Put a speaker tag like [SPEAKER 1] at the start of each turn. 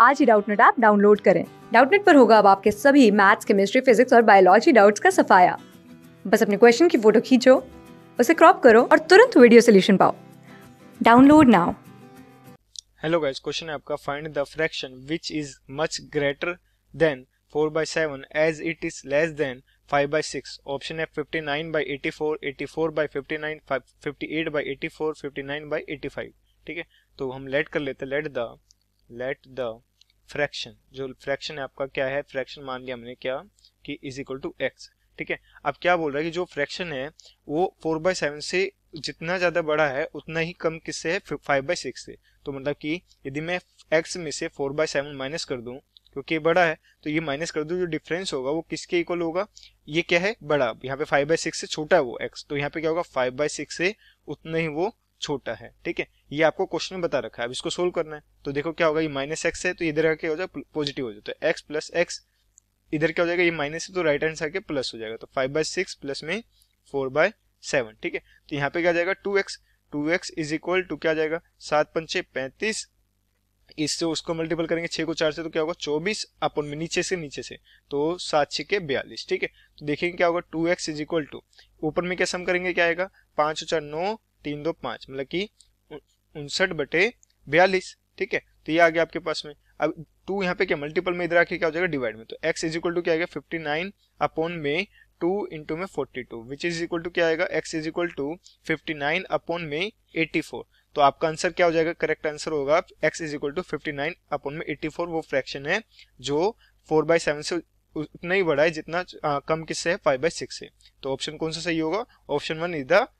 [SPEAKER 1] आज ही Doubtnut app download करें डाउटनेट पर होगा अब आपके सभी मैथ्स केमिस्ट्री फिजिक्स और बायोलॉजी डाउट्स का सफाया बस अपने क्वेश्चन की फोटो खींचो उसे क्रॉप करो और तुरंत वीडियो सोल्यूशन पाओ download now
[SPEAKER 2] hello guys question है आपका find the fraction which is much greater than 4 by 7 as it is less than 5 by 6 option है 59 बाय 84 84 बाय 59 58 बाय 84 59 बाय 85 ठीक है तो हम लेट कर लेते let the let the fraction जो फ्रैक्शन है आपका क्या है फ्रैक्शन मान लिया हमने क्या कि इज इक्वल टू एक्स ठीक है अब क्या बोल रहा है कि जो फ्रैक्शन है वो फोर बाय सेवन से जितना ज़्यादा बड़ा है उतना ही कम किससे है फाइव बाय सिक्स से तो मतलब कि यदि मैं एक्स में से फोर बाय सेवन माइनस कर दूं क्योंकि ये बड़ा है तो ये माइनस कर दूँ जो डिफरेंस होगा वो किसके इक्वल होगा ये क्या है बड़ा यहाँ पे फाइव बाय सिक्स से छोटा है वो एक्स तो यहाँ पे क्या होगा फाइव बाय सिक्स से उतना ही वो छोटा है ठीक है ये आपको क्वेश्चन में बता रखा है अब इसको सोल्व करना है तो देखो क्या होगा ये माइनस एक्स है तो इधर आके हो जाएगा पॉजिटिव हो जाएगा तो एक्स प्लस एक्स इधर क्या हो जाएगा ये माइनस है तो राइट हैंड साइड के प्लस हो जाएगा तो फाइव बाय सिक्स प्लस में फोर बाय सेवन ठीक है तो यहाँ पे क्या जाएगा two x two x is equal to क्या जाएगा सात पंचे पैंतीस इससे उसको मल्टीपल करेंगे छह को चार से तो क्या होगा चौबीस अपन में नीचे से नीचे से तो सात छ के बयालीस ठीक है तो देखेंगे क्या होगा two x is equal to ऊपर में क्या सम करेंगे क्या आएगा पांच चार नौ तीन दो पांच मतलब कि उनसठ बटे बयालीस ठीक है तो ये आ गया आपके पास में अब टू यहाँ पे क्या मल्टीपल में इधर आके क्या हो जाएगा डिवाइड में तो एक्स इज इक्वल टू क्या आएगा फिफ्टी नाइन अपॉन में टू इंटू में forty two which is equal to क्या आएगा x is equal to fifty nine upon में एटी फोर तो आपका आंसर क्या हो जाएगा करेक्ट आंसर होगा x is equal to fifty nine upon में एट्टी फोर वो फ्रैक्शन है जो फोर बाय सेवन से उतना ही बड़ा है जितना आ, कम किससे है फाइव बाय सिक्स से तो ऑप्शन कौन सा सही होगा ऑप्शन वन इज द